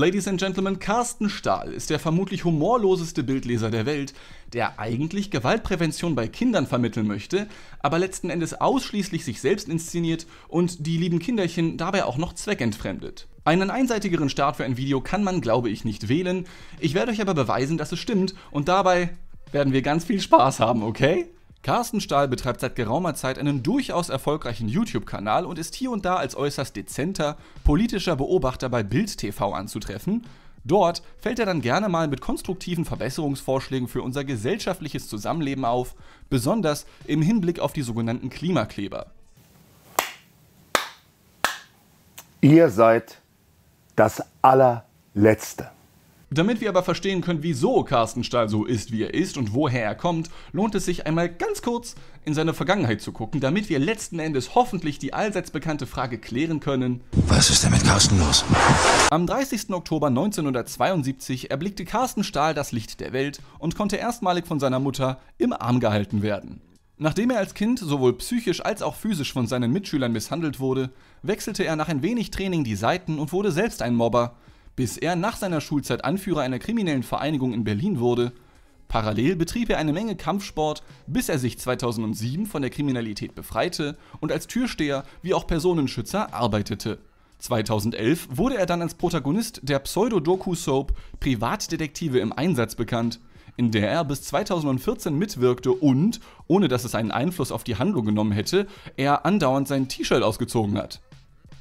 Ladies and Gentlemen, Carsten Stahl ist der vermutlich humorloseste Bildleser der Welt, der eigentlich Gewaltprävention bei Kindern vermitteln möchte, aber letzten Endes ausschließlich sich selbst inszeniert und die lieben Kinderchen dabei auch noch zweckentfremdet. Einen einseitigeren Start für ein Video kann man, glaube ich, nicht wählen. Ich werde euch aber beweisen, dass es stimmt und dabei werden wir ganz viel Spaß haben, okay? Carsten Stahl betreibt seit geraumer Zeit einen durchaus erfolgreichen YouTube-Kanal und ist hier und da als äußerst dezenter, politischer Beobachter bei Bild TV anzutreffen. Dort fällt er dann gerne mal mit konstruktiven Verbesserungsvorschlägen für unser gesellschaftliches Zusammenleben auf, besonders im Hinblick auf die sogenannten Klimakleber. Ihr seid das allerletzte. Damit wir aber verstehen können, wieso Carsten Stahl so ist, wie er ist und woher er kommt, lohnt es sich einmal ganz kurz in seine Vergangenheit zu gucken, damit wir letzten Endes hoffentlich die allseits bekannte Frage klären können. Was ist denn mit Carsten los? Am 30. Oktober 1972 erblickte Carsten Stahl das Licht der Welt und konnte erstmalig von seiner Mutter im Arm gehalten werden. Nachdem er als Kind sowohl psychisch als auch physisch von seinen Mitschülern misshandelt wurde, wechselte er nach ein wenig Training die Seiten und wurde selbst ein Mobber bis er nach seiner Schulzeit Anführer einer kriminellen Vereinigung in Berlin wurde. Parallel betrieb er eine Menge Kampfsport, bis er sich 2007 von der Kriminalität befreite und als Türsteher wie auch Personenschützer arbeitete. 2011 wurde er dann als Protagonist der Pseudo-Doku-Soap Privatdetektive im Einsatz bekannt, in der er bis 2014 mitwirkte und, ohne dass es einen Einfluss auf die Handlung genommen hätte, er andauernd sein T-Shirt ausgezogen hat.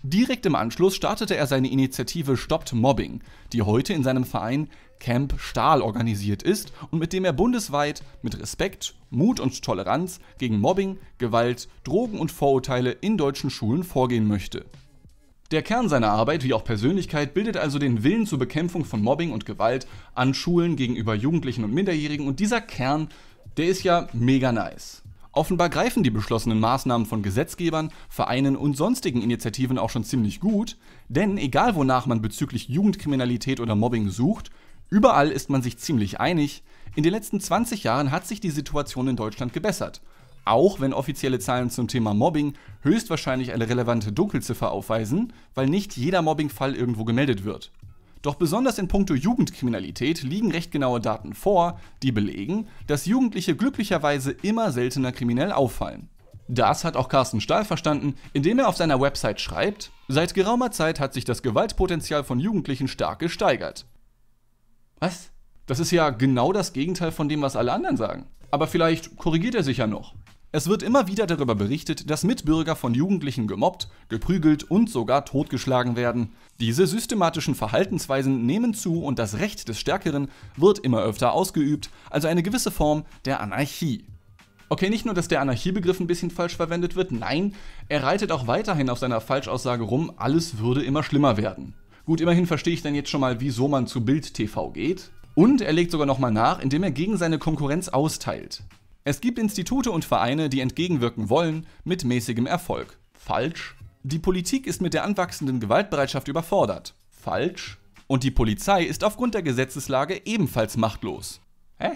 Direkt im Anschluss startete er seine Initiative Stoppt Mobbing, die heute in seinem Verein Camp Stahl organisiert ist und mit dem er bundesweit mit Respekt, Mut und Toleranz gegen Mobbing, Gewalt, Drogen und Vorurteile in deutschen Schulen vorgehen möchte. Der Kern seiner Arbeit wie auch Persönlichkeit bildet also den Willen zur Bekämpfung von Mobbing und Gewalt an Schulen gegenüber Jugendlichen und Minderjährigen und dieser Kern, der ist ja mega nice. Offenbar greifen die beschlossenen Maßnahmen von Gesetzgebern, Vereinen und sonstigen Initiativen auch schon ziemlich gut, denn egal wonach man bezüglich Jugendkriminalität oder Mobbing sucht, überall ist man sich ziemlich einig, in den letzten 20 Jahren hat sich die Situation in Deutschland gebessert. Auch wenn offizielle Zahlen zum Thema Mobbing höchstwahrscheinlich eine relevante Dunkelziffer aufweisen, weil nicht jeder Mobbingfall irgendwo gemeldet wird. Doch besonders in puncto Jugendkriminalität liegen recht genaue Daten vor, die belegen, dass Jugendliche glücklicherweise immer seltener kriminell auffallen. Das hat auch Carsten Stahl verstanden, indem er auf seiner Website schreibt, seit geraumer Zeit hat sich das Gewaltpotenzial von Jugendlichen stark gesteigert. Was? Das ist ja genau das Gegenteil von dem, was alle anderen sagen. Aber vielleicht korrigiert er sich ja noch. Es wird immer wieder darüber berichtet, dass Mitbürger von Jugendlichen gemobbt, geprügelt und sogar totgeschlagen werden. Diese systematischen Verhaltensweisen nehmen zu und das Recht des Stärkeren wird immer öfter ausgeübt, also eine gewisse Form der Anarchie. Okay, nicht nur, dass der Anarchiebegriff ein bisschen falsch verwendet wird, nein, er reitet auch weiterhin auf seiner Falschaussage rum, alles würde immer schlimmer werden. Gut, immerhin verstehe ich dann jetzt schon mal, wieso man zu Bild TV geht. Und er legt sogar nochmal nach, indem er gegen seine Konkurrenz austeilt. Es gibt Institute und Vereine, die entgegenwirken wollen, mit mäßigem Erfolg. Falsch. Die Politik ist mit der anwachsenden Gewaltbereitschaft überfordert. Falsch. Und die Polizei ist aufgrund der Gesetzeslage ebenfalls machtlos. Hä?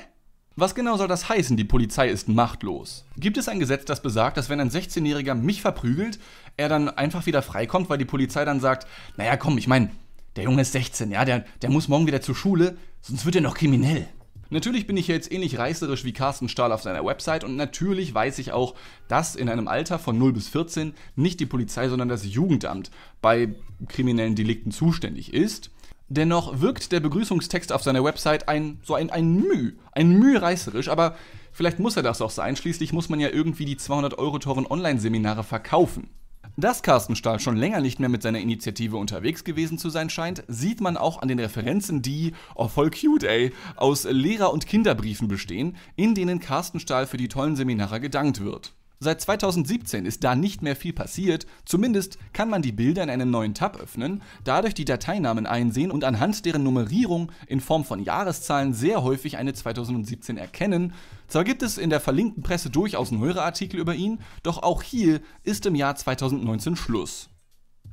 Was genau soll das heißen, die Polizei ist machtlos? Gibt es ein Gesetz, das besagt, dass wenn ein 16-Jähriger mich verprügelt, er dann einfach wieder freikommt, weil die Polizei dann sagt, naja komm, ich meine, der Junge ist 16, ja, der, der muss morgen wieder zur Schule, sonst wird er noch kriminell. Natürlich bin ich jetzt ähnlich reißerisch wie Carsten Stahl auf seiner Website und natürlich weiß ich auch, dass in einem Alter von 0 bis 14 nicht die Polizei, sondern das Jugendamt bei kriminellen Delikten zuständig ist. Dennoch wirkt der Begrüßungstext auf seiner Website ein, so ein, ein Müh, ein Müh reißerisch, aber vielleicht muss er das auch sein. Schließlich muss man ja irgendwie die 200-Euro-Toren Online-Seminare verkaufen. Dass Carsten Stahl schon länger nicht mehr mit seiner Initiative unterwegs gewesen zu sein scheint, sieht man auch an den Referenzen, die, oh voll cute ey, aus Lehrer- und Kinderbriefen bestehen, in denen Carsten Stahl für die tollen Seminare gedankt wird. Seit 2017 ist da nicht mehr viel passiert, zumindest kann man die Bilder in einem neuen Tab öffnen, dadurch die Dateinamen einsehen und anhand deren Nummerierung in Form von Jahreszahlen sehr häufig eine 2017 erkennen zwar gibt es in der verlinkten Presse durchaus einen Artikel über ihn, doch auch hier ist im Jahr 2019 Schluss.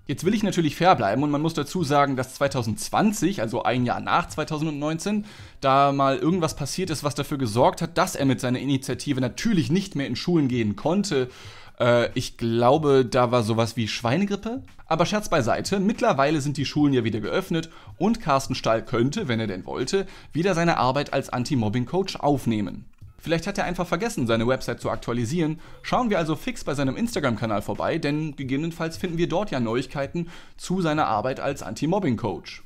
Jetzt will ich natürlich fair bleiben und man muss dazu sagen, dass 2020, also ein Jahr nach 2019, da mal irgendwas passiert ist, was dafür gesorgt hat, dass er mit seiner Initiative natürlich nicht mehr in Schulen gehen konnte. Äh, ich glaube, da war sowas wie Schweinegrippe. Aber Scherz beiseite, mittlerweile sind die Schulen ja wieder geöffnet und Carsten Stahl könnte, wenn er denn wollte, wieder seine Arbeit als Anti-Mobbing-Coach aufnehmen. Vielleicht hat er einfach vergessen, seine Website zu aktualisieren. Schauen wir also fix bei seinem Instagram-Kanal vorbei, denn gegebenenfalls finden wir dort ja Neuigkeiten zu seiner Arbeit als Anti-Mobbing-Coach.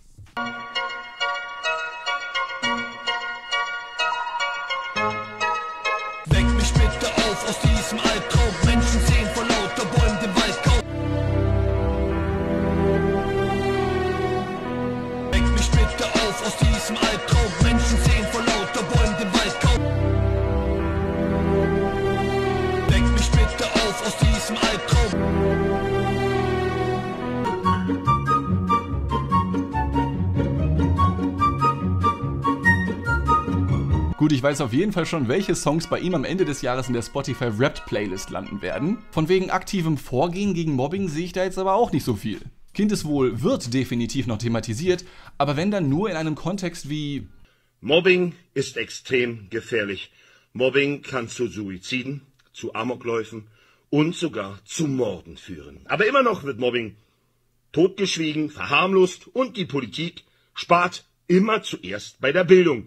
Gut, ich weiß auf jeden Fall schon, welche Songs bei ihm am Ende des Jahres in der Spotify Wrapped Playlist landen werden. Von wegen aktivem Vorgehen gegen Mobbing sehe ich da jetzt aber auch nicht so viel. Kindeswohl wird definitiv noch thematisiert, aber wenn dann nur in einem Kontext wie Mobbing ist extrem gefährlich. Mobbing kann zu Suiziden, zu Amokläufen und sogar zu Morden führen. Aber immer noch wird Mobbing totgeschwiegen, verharmlost und die Politik spart immer zuerst bei der Bildung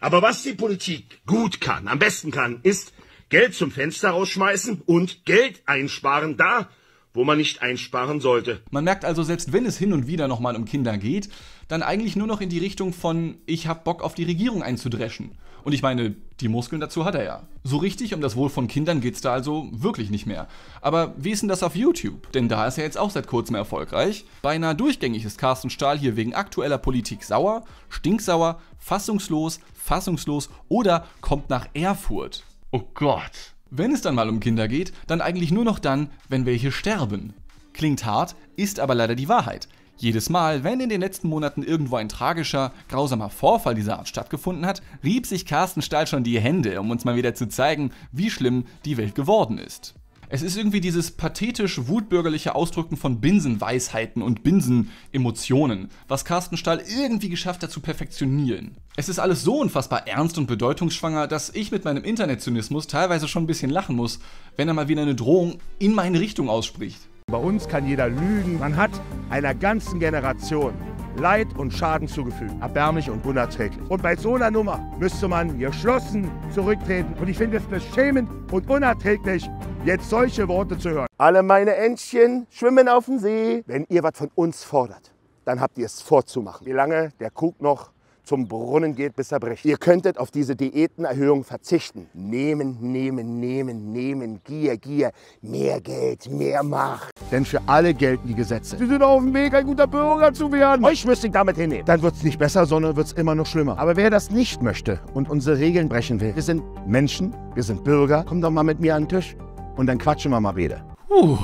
aber was die Politik gut kann, am besten kann, ist Geld zum Fenster rausschmeißen und Geld einsparen da, wo man nicht einsparen sollte. Man merkt also, selbst wenn es hin und wieder nochmal um Kinder geht, dann eigentlich nur noch in die Richtung von, ich hab Bock auf die Regierung einzudreschen. Und ich meine, die Muskeln dazu hat er ja. So richtig um das Wohl von Kindern geht's da also wirklich nicht mehr. Aber wie ist denn das auf YouTube? Denn da ist er jetzt auch seit kurzem erfolgreich. Beinahe durchgängig ist Carsten Stahl hier wegen aktueller Politik sauer, stinksauer, fassungslos, fassungslos oder kommt nach Erfurt. Oh Gott. Wenn es dann mal um Kinder geht, dann eigentlich nur noch dann, wenn welche sterben. Klingt hart, ist aber leider die Wahrheit. Jedes Mal, wenn in den letzten Monaten irgendwo ein tragischer, grausamer Vorfall dieser Art stattgefunden hat, rieb sich Carsten Stahl schon die Hände, um uns mal wieder zu zeigen, wie schlimm die Welt geworden ist. Es ist irgendwie dieses pathetisch wutbürgerliche Ausdrücken von Binsenweisheiten und Binsenemotionen, was Carsten Stahl irgendwie geschafft hat zu perfektionieren. Es ist alles so unfassbar ernst und bedeutungsschwanger, dass ich mit meinem Internetzynismus teilweise schon ein bisschen lachen muss, wenn er mal wieder eine Drohung in meine Richtung ausspricht. Bei uns kann jeder lügen. Man hat einer ganzen Generation Leid und Schaden zugefügt. Erbärmlich und unerträglich. Und bei so einer Nummer müsste man geschlossen zurücktreten. Und ich finde es beschämend und unerträglich, jetzt solche Worte zu hören. Alle meine Entchen schwimmen auf dem See. Wenn ihr was von uns fordert, dann habt ihr es vorzumachen. Wie lange der Krug noch zum Brunnen geht, bis er bricht. Ihr könntet auf diese Diätenerhöhung verzichten. Nehmen, nehmen, nehmen, nehmen, Gier, Gier, mehr Geld, mehr Macht. Denn für alle gelten die Gesetze. Sie sind auf dem Weg, ein guter Bürger zu werden. Euch müsst ihr damit hinnehmen. Dann wird es nicht besser, sondern wird es immer noch schlimmer. Aber wer das nicht möchte und unsere Regeln brechen will, wir sind Menschen, wir sind Bürger, komm doch mal mit mir an den Tisch und dann quatschen wir mal wieder. Puh.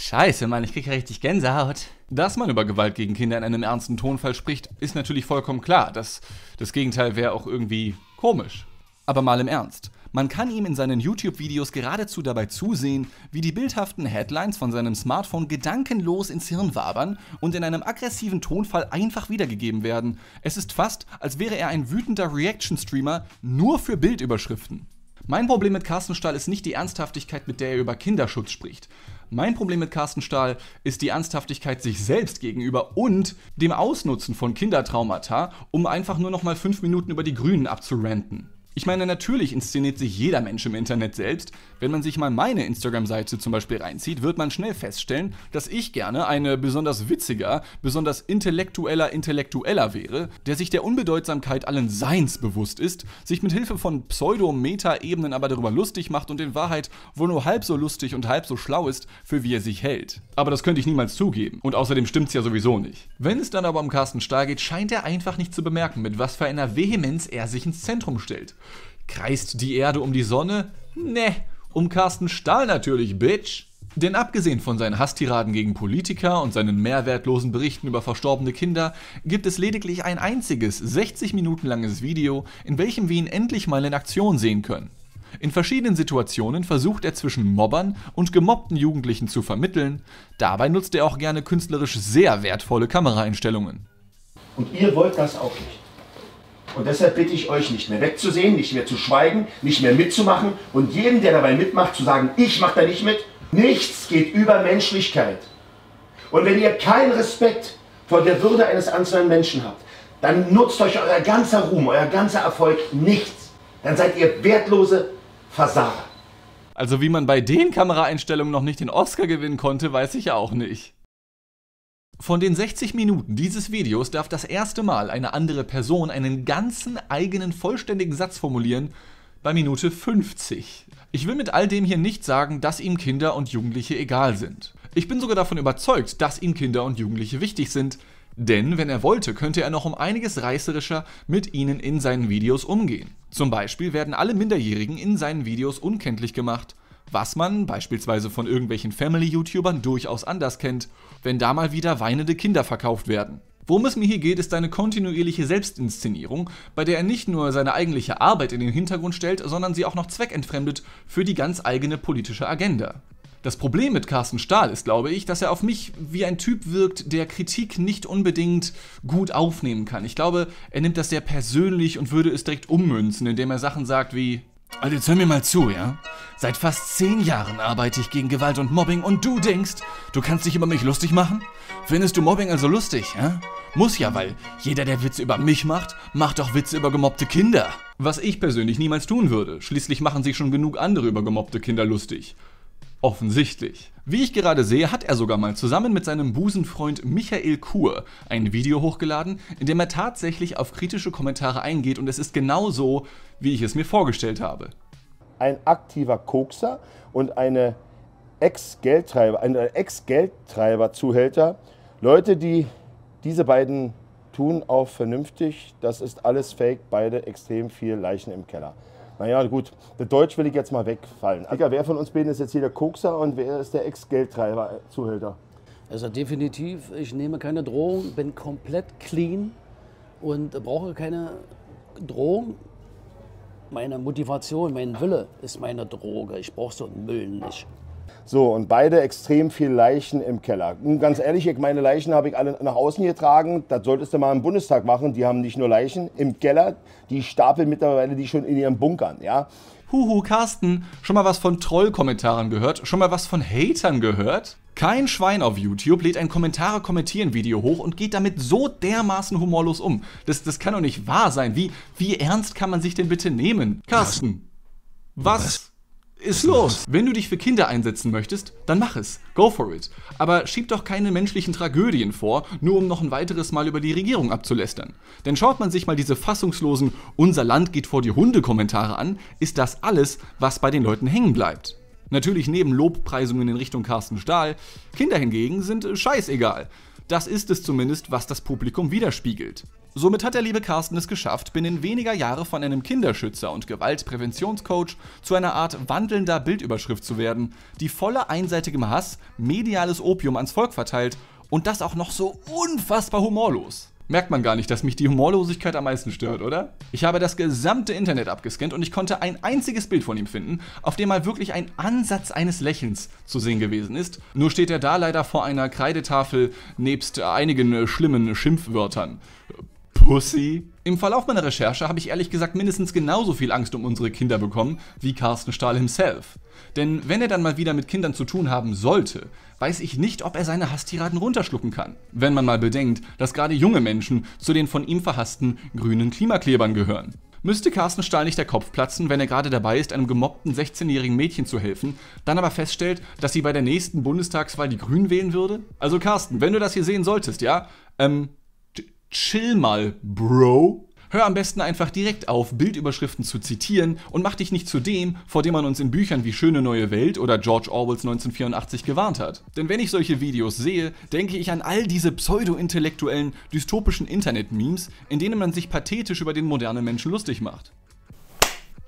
Scheiße, Mann, ich kriege richtig Gänsehaut. Dass man über Gewalt gegen Kinder in einem ernsten Tonfall spricht, ist natürlich vollkommen klar. Das, das Gegenteil wäre auch irgendwie komisch. Aber mal im Ernst. Man kann ihm in seinen YouTube-Videos geradezu dabei zusehen, wie die bildhaften Headlines von seinem Smartphone gedankenlos ins Hirn wabern und in einem aggressiven Tonfall einfach wiedergegeben werden. Es ist fast, als wäre er ein wütender Reaction-Streamer nur für Bildüberschriften. Mein Problem mit Carsten Stahl ist nicht die Ernsthaftigkeit, mit der er über Kinderschutz spricht. Mein Problem mit Carsten Stahl ist die Ernsthaftigkeit sich selbst gegenüber und dem Ausnutzen von Kindertraumata, um einfach nur noch mal fünf Minuten über die Grünen abzuranten. Ich meine, natürlich inszeniert sich jeder Mensch im Internet selbst. Wenn man sich mal meine Instagram-Seite zum Beispiel reinzieht, wird man schnell feststellen, dass ich gerne ein besonders witziger, besonders intellektueller Intellektueller wäre, der sich der Unbedeutsamkeit allen Seins bewusst ist, sich mit Hilfe von Pseudo-Meta-Ebenen aber darüber lustig macht und in Wahrheit wohl nur halb so lustig und halb so schlau ist, für wie er sich hält. Aber das könnte ich niemals zugeben. Und außerdem stimmt's ja sowieso nicht. Wenn es dann aber um Carsten Stahl geht, scheint er einfach nicht zu bemerken, mit was für einer Vehemenz er sich ins Zentrum stellt. Kreist die Erde um die Sonne? Ne, um Carsten Stahl natürlich, Bitch. Denn abgesehen von seinen Hasstiraden gegen Politiker und seinen mehrwertlosen Berichten über verstorbene Kinder, gibt es lediglich ein einziges 60 Minuten langes Video, in welchem wir ihn endlich mal in Aktion sehen können. In verschiedenen Situationen versucht er zwischen Mobbern und gemobbten Jugendlichen zu vermitteln, dabei nutzt er auch gerne künstlerisch sehr wertvolle Kameraeinstellungen. Und ihr wollt das auch nicht. Und deshalb bitte ich euch nicht mehr wegzusehen, nicht mehr zu schweigen, nicht mehr mitzumachen und jedem, der dabei mitmacht, zu sagen, ich mache da nicht mit. Nichts geht über Menschlichkeit. Und wenn ihr keinen Respekt vor der Würde eines einzelnen Menschen habt, dann nutzt euch euer ganzer Ruhm, euer ganzer Erfolg nichts. Dann seid ihr wertlose Versager. Also wie man bei den Kameraeinstellungen noch nicht den Oscar gewinnen konnte, weiß ich ja auch nicht. Von den 60 Minuten dieses Videos darf das erste Mal eine andere Person einen ganzen eigenen vollständigen Satz formulieren bei Minute 50. Ich will mit all dem hier nicht sagen, dass ihm Kinder und Jugendliche egal sind. Ich bin sogar davon überzeugt, dass ihm Kinder und Jugendliche wichtig sind, denn wenn er wollte, könnte er noch um einiges reißerischer mit ihnen in seinen Videos umgehen. Zum Beispiel werden alle Minderjährigen in seinen Videos unkenntlich gemacht was man beispielsweise von irgendwelchen Family-YouTubern durchaus anders kennt, wenn da mal wieder weinende Kinder verkauft werden. Worum es mir hier geht, ist eine kontinuierliche Selbstinszenierung, bei der er nicht nur seine eigentliche Arbeit in den Hintergrund stellt, sondern sie auch noch zweckentfremdet für die ganz eigene politische Agenda. Das Problem mit Carsten Stahl ist, glaube ich, dass er auf mich wie ein Typ wirkt, der Kritik nicht unbedingt gut aufnehmen kann. Ich glaube, er nimmt das sehr persönlich und würde es direkt ummünzen, indem er Sachen sagt wie: Alter, jetzt hör mir mal zu, ja? Seit fast zehn Jahren arbeite ich gegen Gewalt und Mobbing und du denkst, du kannst dich über mich lustig machen? Findest du Mobbing also lustig, hä? Muss ja, weil jeder, der Witze über mich macht, macht doch Witze über gemobbte Kinder. Was ich persönlich niemals tun würde. Schließlich machen sich schon genug andere über gemobbte Kinder lustig. Offensichtlich. Wie ich gerade sehe, hat er sogar mal zusammen mit seinem Busenfreund Michael Kur ein Video hochgeladen, in dem er tatsächlich auf kritische Kommentare eingeht und es ist genau so, wie ich es mir vorgestellt habe ein aktiver Kokser und eine Ex-Geldtreiber, ein Ex-Geldtreiber-Zuhälter. Leute, die diese beiden tun auch vernünftig, das ist alles Fake, beide extrem viel Leichen im Keller. Naja, gut, das Deutsch will ich jetzt mal wegfallen. Digga, wer von uns beiden ist jetzt hier der Kokser und wer ist der Ex-Geldtreiber-Zuhälter? Also definitiv, ich nehme keine Drohung, bin komplett clean und brauche keine Drohung meine Motivation, mein Wille ist meine Droge. Ich brauche so einen Müll nicht. So, und beide extrem viel Leichen im Keller. Und ganz ehrlich, meine Leichen habe ich alle nach außen getragen. Das solltest du mal im Bundestag machen. Die haben nicht nur Leichen im Keller, die stapeln mittlerweile die schon in ihren Bunkern, ja. Huhu, Carsten, schon mal was von Trollkommentaren gehört? Schon mal was von Hatern gehört? Kein Schwein auf YouTube lädt ein Kommentare-Kommentieren-Video hoch und geht damit so dermaßen humorlos um. Das, das kann doch nicht wahr sein. Wie, wie ernst kann man sich denn bitte nehmen? Carsten, was? was? ist los. Wenn du dich für Kinder einsetzen möchtest, dann mach es. Go for it. Aber schieb doch keine menschlichen Tragödien vor, nur um noch ein weiteres Mal über die Regierung abzulästern. Denn schaut man sich mal diese fassungslosen Unser Land geht vor die Hunde Kommentare an, ist das alles, was bei den Leuten hängen bleibt. Natürlich neben Lobpreisungen in Richtung Carsten Stahl. Kinder hingegen sind äh, scheißegal. Das ist es zumindest, was das Publikum widerspiegelt. Somit hat der liebe Carsten es geschafft, binnen weniger Jahre von einem Kinderschützer und Gewaltpräventionscoach zu einer Art wandelnder Bildüberschrift zu werden, die voller einseitigem Hass mediales Opium ans Volk verteilt und das auch noch so unfassbar humorlos merkt man gar nicht, dass mich die Humorlosigkeit am meisten stört, oder? Ich habe das gesamte Internet abgescannt und ich konnte ein einziges Bild von ihm finden, auf dem mal wirklich ein Ansatz eines Lächelns zu sehen gewesen ist. Nur steht er da leider vor einer Kreidetafel nebst einigen schlimmen Schimpfwörtern. Pussy. Im Verlauf meiner Recherche habe ich ehrlich gesagt mindestens genauso viel Angst um unsere Kinder bekommen wie Carsten Stahl himself. Denn wenn er dann mal wieder mit Kindern zu tun haben sollte, weiß ich nicht, ob er seine Hasstiraden runterschlucken kann. Wenn man mal bedenkt, dass gerade junge Menschen zu den von ihm verhassten grünen Klimaklebern gehören. Müsste Carsten Stahl nicht der Kopf platzen, wenn er gerade dabei ist, einem gemobbten 16-jährigen Mädchen zu helfen, dann aber feststellt, dass sie bei der nächsten Bundestagswahl die Grünen wählen würde? Also Carsten, wenn du das hier sehen solltest, ja, ähm, Chill mal, Bro. Hör am besten einfach direkt auf, Bildüberschriften zu zitieren und mach dich nicht zu dem, vor dem man uns in Büchern wie Schöne neue Welt oder George Orwells 1984 gewarnt hat. Denn wenn ich solche Videos sehe, denke ich an all diese pseudo-intellektuellen, dystopischen Internet-Memes, in denen man sich pathetisch über den modernen Menschen lustig macht.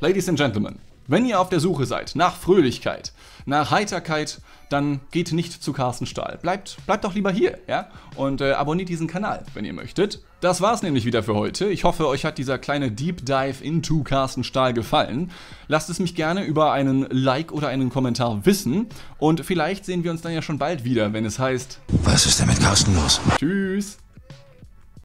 Ladies and Gentlemen, wenn ihr auf der Suche seid nach Fröhlichkeit, nach Heiterkeit, dann geht nicht zu Carsten Stahl. Bleibt, bleibt doch lieber hier, ja? Und äh, abonniert diesen Kanal, wenn ihr möchtet. Das war's nämlich wieder für heute. Ich hoffe, euch hat dieser kleine Deep Dive into Carsten Stahl gefallen. Lasst es mich gerne über einen Like oder einen Kommentar wissen. Und vielleicht sehen wir uns dann ja schon bald wieder, wenn es heißt. Was ist denn mit Carsten los? Tschüss!